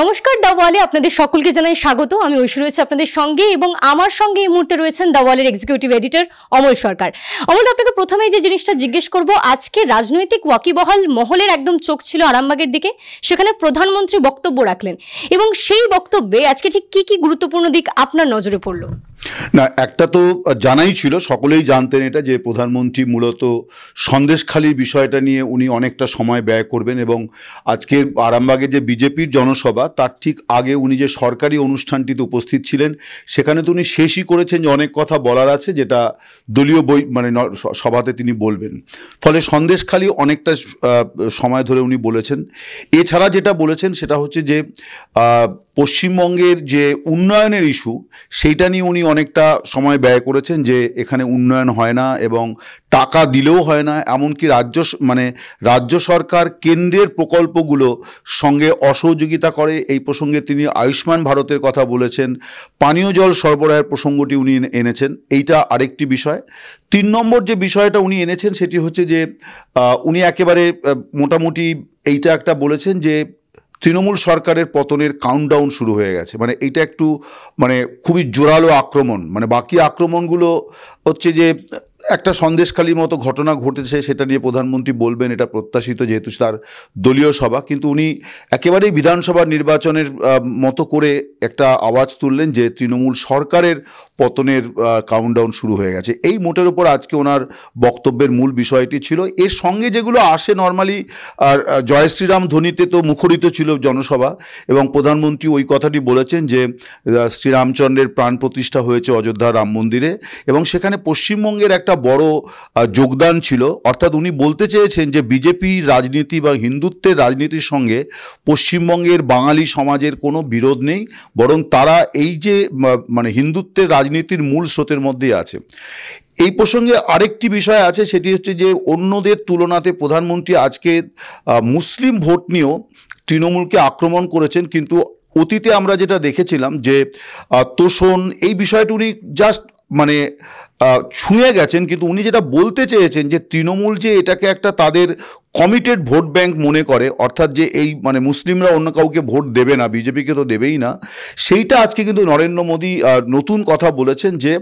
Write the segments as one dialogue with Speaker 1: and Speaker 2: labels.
Speaker 1: নমস্কার দাওয়ালে আপনাদের সকলকে জানাই স্বাগত আমি ঐশী রয়েছে আপনাদের সঙ্গে এবং আমার সঙ্গে এই মুহূর্তে রয়েছেন দাওয়ালের এক্সিকিউটিভ এডিটর অমল সরকার অমল আপনাকে প্রথমেই যে জিনিসটা জিজ্ঞেস করব আজকে রাজনৈতিক ওয়াকিবহাল মহলের একদম চোখ ছিল আরামবাগের দিকে সেখানে প্রধানমন্ত্রী বক্তব্য রাখলেন এবং সেই বক্তব্যে আজকে ঠিক কী কী গুরুত্বপূর্ণ দিক আপনার নজরে পড়লো
Speaker 2: না একটা তো জানাই ছিল সকলেই জানতেন এটা যে প্রধানমন্ত্রী মূলত সন্দেশখালির বিষয়টা নিয়ে উনি অনেকটা সময় ব্যয় করবেন এবং আজকে আরামবাগে যে বিজেপির জনসভা সভা তার ঠিক আগে উনি যে সরকারি অনুষ্ঠানটিতে উপস্থিত ছিলেন সেখানে তো উনি শেষই করেছেন যে অনেক কথা বলার আছে যেটা দলীয় বই মানে সভাতে তিনি বলবেন ফলে সন্দেশখালি অনেকটা সময় ধরে উনি বলেছেন এছাড়া যেটা বলেছেন সেটা হচ্ছে যে পশ্চিমবঙ্গের যে উন্নয়নের ইস্যু সেইটা নিয়ে উনি অনেকটা সময় ব্যয় করেছেন যে এখানে উন্নয়ন হয় না এবং টাকা দিলেও হয় না এমনকি রাজ্য মানে রাজ্য সরকার কেন্দ্রের প্রকল্পগুলো সঙ্গে অসহযোগিতা করে এই প্রসঙ্গে তিনি আয়ুষ্মান ভারতের কথা বলেছেন পানীয় জল সরবরাহের প্রসঙ্গটি উনি এনেছেন এইটা আরেকটি বিষয় তিন নম্বর যে বিষয়টা উনি এনেছেন সেটি হচ্ছে যে উনি একেবারে মোটামুটি এইটা একটা বলেছেন যে তৃণমূল সরকারের পতনের কাউন্টডাউন শুরু হয়ে গেছে মানে এটা একটু মানে খুবই জোরালো আক্রমণ মানে বাকি আক্রমণগুলো হচ্ছে যে একটা সন্দেশখালির মতো ঘটনা ঘটেছে সেটা নিয়ে প্রধানমন্ত্রী বলবেন এটা প্রত্যাশিত যেহেতু তার দলীয় সভা কিন্তু উনি একেবারেই বিধানসভা নির্বাচনের মতো করে একটা আওয়াজ তুললেন যে তৃণমূল সরকারের পতনের কাউন্টডাউন শুরু হয়ে গেছে এই মোটের উপর আজকে ওনার বক্তব্যের মূল বিষয়টি ছিল এর সঙ্গে যেগুলো আসে নর্মালি আর জয় শ্রীরাম ধ্বনিতে তো মুখরিত ছিল জনসভা এবং প্রধানমন্ত্রী ওই কথাটি বলেছেন যে শ্রীরামচন্দ্রের প্রাণ প্রতিষ্ঠা হয়েছে অযোধ্যা রাম মন্দিরে এবং সেখানে পশ্চিমবঙ্গের একটা একটা বড় যোগদান ছিল অর্থাৎ উনি বলতে চেয়েছেন যে বিজেপির রাজনীতি বা হিন্দুত্বের রাজনীতির সঙ্গে পশ্চিমবঙ্গের বাঙালি সমাজের কোনো বিরোধ নেই বরং তারা এই যে মানে হিন্দুত্বের রাজনীতির মূল স্রোতের মধ্যেই আছে এই প্রসঙ্গে আরেকটি বিষয় আছে সেটি হচ্ছে যে অন্যদের তুলনাতে প্রধানমন্ত্রী আজকে মুসলিম ভোট নিয়েও তৃণমূলকে আক্রমণ করেছেন কিন্তু অতীতে আমরা যেটা দেখেছিলাম যে তোষণ এই বিষয়টি উনি জাস্ট মানে ছুঁয়ে গেছেন কিন্তু উনি যেটা বলতে চেয়েছেন যে তৃণমূল যে এটাকে একটা তাদের কমিটেড ভোট ব্যাংক মনে করে অর্থাৎ যে এই মানে মুসলিমরা অন্য কাউকে ভোট দেবে না বিজেপিকে তো দেবেই না সেইটা আজকে কিন্তু নরেন্দ্র মোদী নতুন কথা বলেছেন যে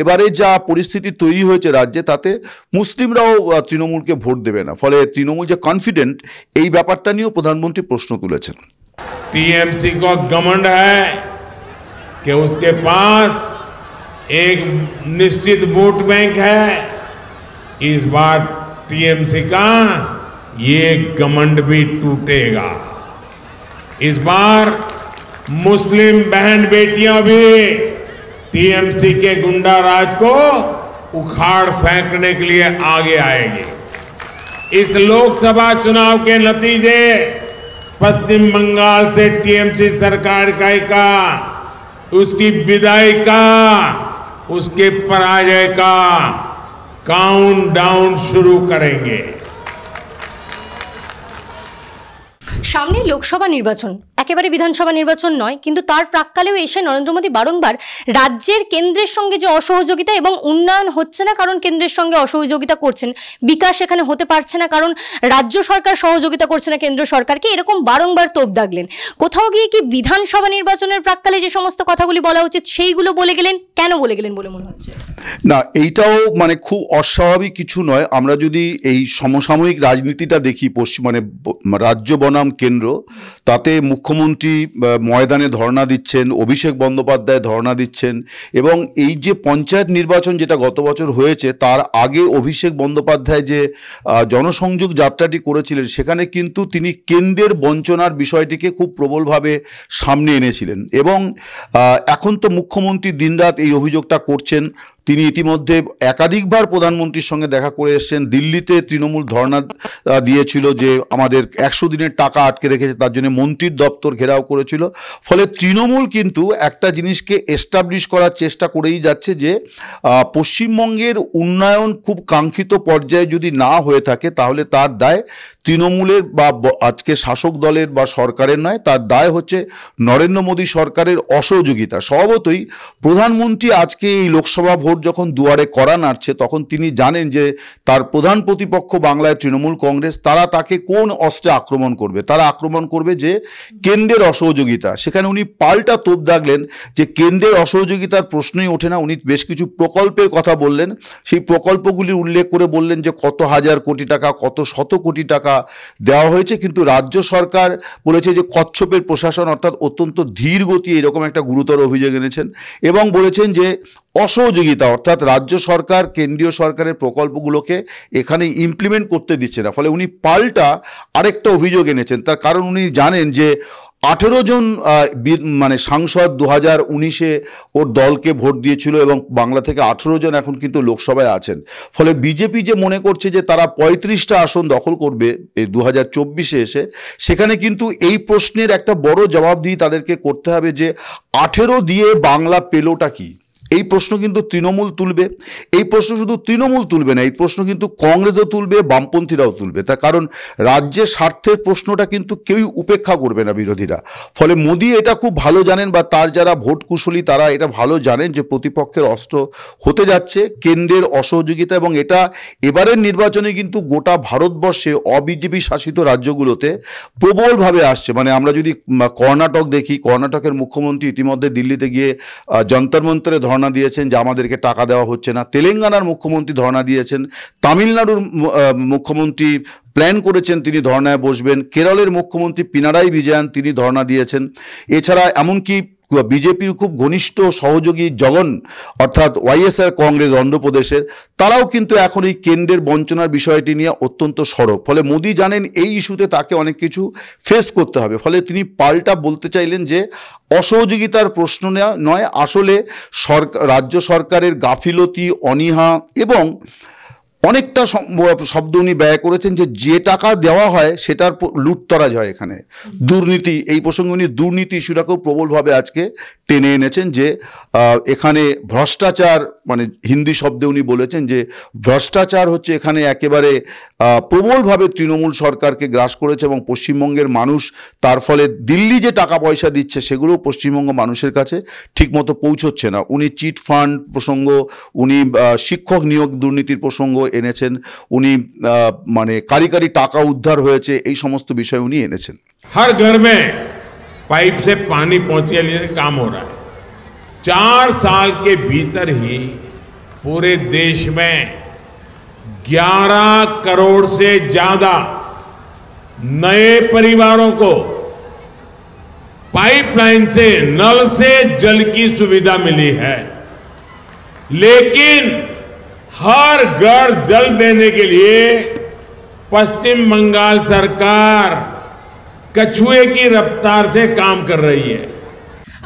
Speaker 2: এবারে যা পরিস্থিতি তৈরি হয়েছে রাজ্যে তাতে মুসলিমরাও তৃণমূলকে ভোট দেবে না ফলে তৃণমূল যে কনফিডেন্ট এই ব্যাপারটা নিয়েও প্রধানমন্ত্রী প্রশ্ন তুলেছেন
Speaker 3: টিএমসি को হ্যাঁ है कि एक निश्चित वोट बैंक है इस बार टीएमसी का ये घमंड भी टूटेगा इस बार मुस्लिम बहन बेटियां भी टीएमसी के गुंडा राज को उखाड़ फेंकने के लिए आगे आएगी इस लोकसभा चुनाव के नतीजे पश्चिम बंगाल से टीएमसी सरकार का उसकी विदाई का उसके पराजय का काउंट डाउन शुरू करेंगे
Speaker 1: সামনে লোকসভা নির্বাচন একেবারে বিধানসভা নির্বাচন নয় কিন্তু তার প্রাককালেও এসে নরেন্দ্র মোদী বারংবার রাজ্যের কেন্দ্রের সঙ্গে যে অসহযোগিতা এবং উন্নয়ন হচ্ছে না কারণ কেন্দ্রের সঙ্গে অসহযোগিতা করছেন বিকাশ এখানে হতে পারছে না কারণ রাজ্য সরকার সহযোগিতা করছে না কেন্দ্র সরকারকে এরকম বারংবার তোপ দাগলেন কোথাও গিয়ে কি বিধানসভা নির্বাচনের প্রাককালে যে সমস্ত কথাগুলি বলা উচিত সেইগুলো বলে গেলেন কেন বলে গেলেন বলে মনে হচ্ছে
Speaker 2: না এইটাও মানে খুব অস্বাভাবিক কিছু নয় আমরা যদি এই সমসাময়িক রাজনীতিটা দেখি পশ্চিম মানে রাজ্য বনাম কেন্দ্র তাতে মুখ্যমন্ত্রী ময়দানে ধর্ণা দিচ্ছেন অভিষেক বন্দ্যোপাধ্যায় ধর্ণা দিচ্ছেন এবং এই যে পঞ্চায়েত নির্বাচন যেটা গত বছর হয়েছে তার আগে অভিষেক বন্দ্যোপাধ্যায় যে জনসংযোগ যাত্রাটি করেছিলেন সেখানে কিন্তু তিনি কেন্দ্রের বঞ্চনার বিষয়টিকে খুব প্রবলভাবে সামনে এনেছিলেন এবং এখন তো মুখ্যমন্ত্রী দিনরাত এই এই অভিযোগটা করছেন তিনি ইতিমধ্যে একাধিকবার প্রধানমন্ত্রীর সঙ্গে দেখা করে এসছেন দিল্লিতে তৃণমূল ধর্ণা দিয়েছিল যে আমাদের একশো দিনের টাকা আটকে রেখেছে তার জন্য মন্ত্রীর দপ্তর ঘেরাও করেছিল ফলে তৃণমূল কিন্তু একটা জিনিসকে এস্টাবলিশ করার চেষ্টা করেই যাচ্ছে যে পশ্চিমবঙ্গের উন্নয়ন খুব কাঙ্ক্ষিত পর্যায়ে যদি না হয়ে থাকে তাহলে তার দায় তৃণমূলের বা আজকে শাসক দলের বা সরকারের নয় তার দায় হচ্ছে নরেন্দ্র মোদী সরকারের অসহযোগিতা স্বভাবতই প্রধানমন্ত্রী আজকে এই লোকসভা ভোট যখন দুয়ারে করা নাড়ছে তখন তিনি জানেন যে তার প্রধান প্রতিপক্ষ বাংলায় তৃণমূল কংগ্রেস তারা তাকে কোন অস্ত্রে আক্রমণ করবে তারা আক্রমণ করবে যে কেন্দ্রের অসহযোগিতা সেখানে উনি পাল্টা তোপ দাগলেন যে কেন্দ্রের অসহযোগিতার প্রশ্নই ওঠে না উনি বেশ কিছু প্রকল্পের কথা বললেন সেই প্রকল্পগুলি উল্লেখ করে বললেন যে কত হাজার কোটি টাকা কত শত কোটি টাকা দেওয়া হয়েছে কিন্তু রাজ্য সরকার বলেছে যে কচ্ছপের প্রশাসন অর্থাৎ অত্যন্ত ধীর গতি এরকম একটা গুরুতর অভিযোগ এনেছেন এবং বলেছেন যে অসহযোগিতা অর্থাৎ রাজ্য সরকার কেন্দ্রীয় সরকারের প্রকল্পগুলোকে এখানে ইমপ্লিমেন্ট করতে দিচ্ছে না ফলে উনি পাল্টা আরেকটা অভিযোগ এনেছেন তার কারণ উনি জানেন যে আঠেরো জন মানে সাংসদ দু হাজার উনিশে ওর দলকে ভোট দিয়েছিল এবং বাংলা থেকে আঠেরো জন এখন কিন্তু লোকসভায় আছেন ফলে বিজেপি যে মনে করছে যে তারা পঁয়ত্রিশটা আসন দখল করবে এই দু হাজার চব্বিশে এসে সেখানে কিন্তু এই প্রশ্নের একটা বড় দিয়ে তাদেরকে করতে হবে যে আঠেরো দিয়ে বাংলা পেলোটা কী এই প্রশ্ন কিন্তু তৃণমূল তুলবে এই প্রশ্ন শুধু তৃণমূল তুলবে না এই প্রশ্ন কিন্তু কংগ্রেসও তুলবে বামপন্থীরাও তুলবে তার কারণ রাজ্যের স্বার্থের প্রশ্নটা কিন্তু কেউই উপেক্ষা করবে না বিরোধীরা ফলে মোদী এটা খুব ভালো জানেন বা তার যারা ভোট কুশলী তারা এটা ভালো জানেন যে প্রতিপক্ষের অস্ত্র হতে যাচ্ছে কেন্দ্রের অসহযোগিতা এবং এটা এবারের নির্বাচনে কিন্তু গোটা ভারতবর্ষে অবিজেপি শাসিত রাজ্যগুলোতে প্রবলভাবে আসছে মানে আমরা যদি কর্ণাটক দেখি কর্ণাটকের মুখ্যমন্ত্রী ইতিমধ্যে দিল্লিতে গিয়ে যন্তর মন্তরে ধর্ণা দিয়েছেন যে আমাদেরকে টাকা দেওয়া হচ্ছে না তেলেঙ্গানার মুখ্যমন্ত্রী ধর্ণা দিয়েছেন তামিলনাড়ুর মুখ্যমন্ত্রী প্ল্যান করেছেন তিনি ধর্ণায় বসবেন কেরলের মুখ্যমন্ত্রী পিনারাই বিজয়ান তিনি ধর্ণা দিয়েছেন এছাড়া এমনকি বিজেপির খুব ঘনিষ্ঠ সহযোগী জগন অর্থাৎ ওয়াইএসআর কংগ্রেস অন্ধ্রপ্রদেশের তারাও কিন্তু এখন এই কেন্দ্রের বঞ্চনার বিষয়টি নিয়ে অত্যন্ত সরব ফলে মোদি জানেন এই ইস্যুতে তাকে অনেক কিছু ফেস করতে হবে ফলে তিনি পাল্টা বলতে চাইলেন যে অসহযোগিতার প্রশ্ন নয় আসলে সরকার রাজ্য সরকারের গাফিলতি অনীহা এবং অনেকটা শব্দ উনি ব্যয় করেছেন যে যে টাকা দেওয়া হয় সেটার লুটতরাজ হয় এখানে দুর্নীতি এই প্রসঙ্গে উনি দুর্নীতি ইস্যুটাকেও প্রবলভাবে আজকে টেনে এনেছেন যে এখানে ভ্রষ্টাচার মানে হিন্দি শব্দে উনি বলেছেন যে ভ্রষ্টাচার হচ্ছে এখানে একেবারে প্রবলভাবে তৃণমূল সরকারকে গ্রাস করেছে এবং পশ্চিমবঙ্গের মানুষ তার ফলে দিল্লি যে টাকা পয়সা দিচ্ছে সেগুলো পশ্চিমবঙ্গ মানুষের কাছে ঠিকমতো পৌঁছচ্ছে না উনি চিট ফান্ড প্রসঙ্গ উনি শিক্ষক নিয়োগ দুর্নীতির প্রসঙ্গ एने मान মানে কারিকারি টাকা উদ্ধার হয়েছে এই সমস্ত বিষয় উনি এনেছেন
Speaker 3: হর ঘর মে পাইপ সে পানি लिए কাম हो रहा है चार साल के भीतर ही पूरे देश में 11 करोड़ से ज्यादा नए परिवारों को पाइपलाइन से नल से जल की सुविधा मिली है लेकिन हर घर जल देने के लिए पश्चिम बंगाल सरकार कछुए की रफ्तार से काम कर रही
Speaker 1: है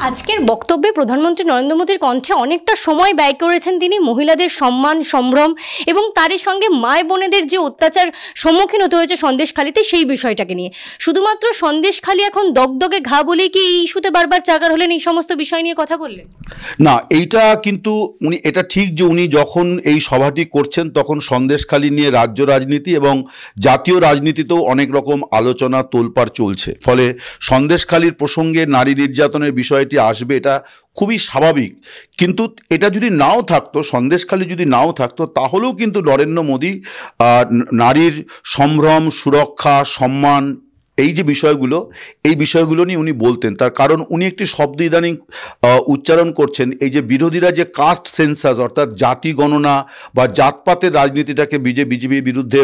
Speaker 1: আজকের বক্তব্যে প্রধানমন্ত্রী নরেন্দ্র মোদীর কণ্ঠে অনেকটা সময় ব্যয় করেছেন তিনি মহিলাদের সম্মান সম্ভ্রম এবং তারই সঙ্গে মায় বোনেদের যে অত্যাচার সম্মুখীন হতে হয়েছে সন্দেশখালিতে সেই বিষয়টাকে নিয়ে শুধুমাত্র সন্দেশখালি এখন দগদগে ঘা বলে কি এই ইস্যুতে বারবার চাকার হলেন এই সমস্ত বিষয় নিয়ে কথা বললেন
Speaker 2: না এইটা কিন্তু উনি এটা ঠিক যে উনি যখন এই সভাটি করছেন তখন সন্দেশখালি নিয়ে রাজ্য রাজনীতি এবং জাতীয় রাজনীতিতেও অনেক রকম আলোচনা তোলপাড় চলছে ফলে সন্দেশখালির প্রসঙ্গে নারী নির্যাতনের বিষয়টি যেটি আসবে এটা খুবই স্বাভাবিক কিন্তু এটা যদি নাও থাকতো সন্দেশখালী যদি নাও থাকতো তাহলেও কিন্তু নরেন্দ্র মোদী নারীর সম্ভ্রম সুরক্ষা সম্মান এই যে বিষয়গুলো এই বিষয়গুলো নিয়ে উনি বলতেন তার কারণ উনি একটি শব্দ ইদানিং উচ্চারণ করছেন এই যে বিরোধীরা যে কাস্ট সেন্সাস অর্থাৎ জাতি গণনা বা জাতপাতের রাজনীতিটাকে বিজে বিজেপির বিরুদ্ধে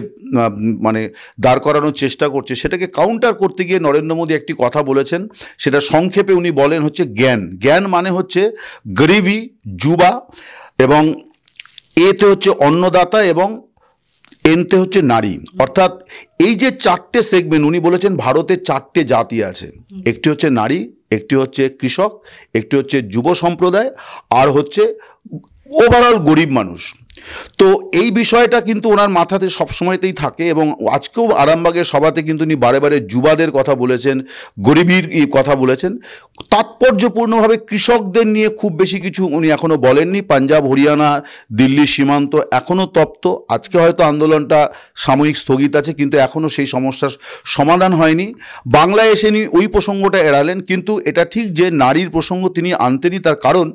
Speaker 2: মানে দাঁড় করানোর চেষ্টা করছে সেটাকে কাউন্টার করতে গিয়ে নরেন্দ্র মোদী একটি কথা বলেছেন সেটা সংক্ষেপে উনি বলেন হচ্ছে জ্ঞান জ্ঞান মানে হচ্ছে গরিবি যুবা এবং এতে হচ্ছে অন্নদাতা এবং এনতে হচ্ছে নারী অর্থাৎ এই যে চারটে সেগমেন্ট উনি বলেছেন ভারতে চারটে জাতি আছে একটি হচ্ছে নারী একটি হচ্ছে কৃষক একটি হচ্ছে যুব সম্প্রদায় আর হচ্ছে ওভারঅল গরিব মানুষ তো এই বিষয়টা কিন্তু ওনার মাথাতে সবসময়তেই থাকে এবং আজকেও আরামবাগের সভাতে কিন্তু উনি বারে বারে যুবাদের কথা বলেছেন গরিবীর কথা বলেছেন তাৎপর্যপূর্ণভাবে কৃষকদের নিয়ে খুব বেশি কিছু উনি এখনও বলেননি পাঞ্জাব হরিয়ানা দিল্লি সীমান্ত এখনও তপ্ত আজকে হয়তো আন্দোলনটা সাময়িক স্থগিত আছে কিন্তু এখনও সেই সমস্যার সমাধান হয়নি বাংলায় এসে নিয়ে ওই প্রসঙ্গটা এড়ালেন কিন্তু এটা ঠিক যে নারীর প্রসঙ্গ তিনি আনতেনি তার কারণ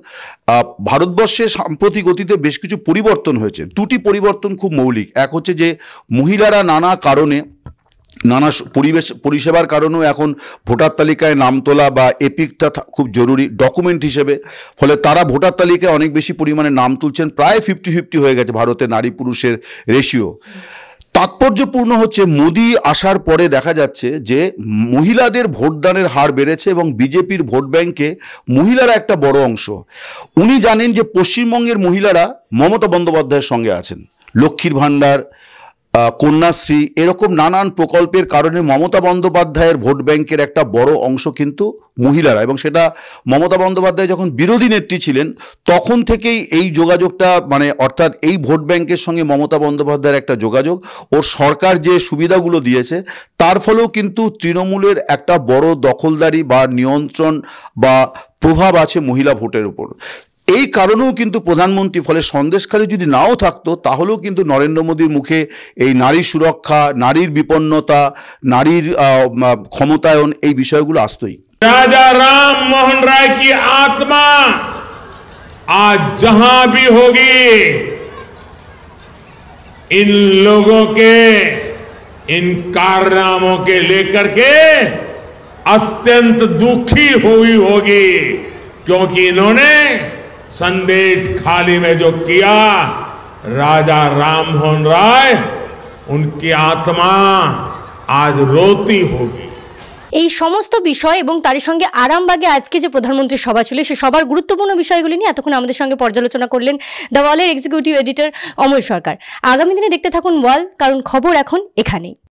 Speaker 2: ভারতবর্ষে সাম্প্রতিক অতীতে বেশ কিছু পরিবর্তন পরিবর্তন হয়েছে দুটি পরিবর্তন খুব মৌলিক এক হচ্ছে যে মহিলারা নানা কারণে নানা পরিবেশ পরিষেবার কারণেও এখন ভোটার তালিকায় নাম তোলা বা এপিকটা খুব জরুরি ডকুমেন্ট হিসেবে ফলে তারা ভোটার তালিকায় অনেক বেশি পরিমাণে নাম তুলছেন প্রায় ফিফটি ফিফটি হয়ে গেছে ভারতে নারী পুরুষের রেশিও তাৎপর্যপূর্ণ হচ্ছে মোদি আসার পরে দেখা যাচ্ছে যে মহিলাদের ভোটদানের হার বেড়েছে এবং বিজেপির ভোট ব্যাংকে মহিলারা একটা বড় অংশ উনি জানেন যে পশ্চিমবঙ্গের মহিলারা মমতা বন্দ্যোপাধ্যায়ের সঙ্গে আছেন লক্ষ্মীর ভাণ্ডার কন্যাশ্রী এরকম নানান প্রকল্পের কারণে মমতা বন্দ্যোপাধ্যায়ের ভোট ব্যাংকের একটা বড় অংশ কিন্তু মহিলারা এবং সেটা মমতা বন্দ্যোপাধ্যায় যখন বিরোধী নেত্রী ছিলেন তখন থেকেই এই যোগাযোগটা মানে অর্থাৎ এই ভোট ব্যাংকের সঙ্গে মমতা বন্দ্যোপাধ্যায়ের একটা যোগাযোগ ও সরকার যে সুবিধাগুলো দিয়েছে তার ফলেও কিন্তু তৃণমূলের একটা বড় দখলদারি বা নিয়ন্ত্রণ বা প্রভাব আছে মহিলা ভোটের উপর এই কারণেও কিন্তু প্রধানমন্ত্রী ফলে সন্দেশখালী যদি নাও থাকতো তাহলেও কিন্তু নরেন্দ্র মোদীর মুখে এই নারী সুরক্ষা নারীর বিপন্নতা নারীর ক্ষমতায়ন এই বিষয়গুলো আসতই
Speaker 3: রাজা রাম মোহন রায় কি আত্মা আজ যাহা বি হোগি ইন লোককে ইন কারনামোকে कारनामों কে অত্যন্ত দুঃখী হই হোগি हुई होगी संदेश खाली में जो किया राजा राममोहन राय उनकी आत्मा आज रोती होगी
Speaker 1: এই সমস্ত বিষয় এবং তার সঙ্গে আরামবাগে আজকে যে প্রধানমন্ত্রী সভা ছিল সে সবার গুরুত্বপূর্ণ বিষয়গুলি নিয়ে এতক্ষণ আমাদের সঙ্গে পর্যালোচনা করলেন দ্য ওয়ালের এক্সিকিউটিভ এডিটর অমল সরকার আগামী দিনে দেখতে থাকুন ওয়াল কারণ খবর এখন এখানেই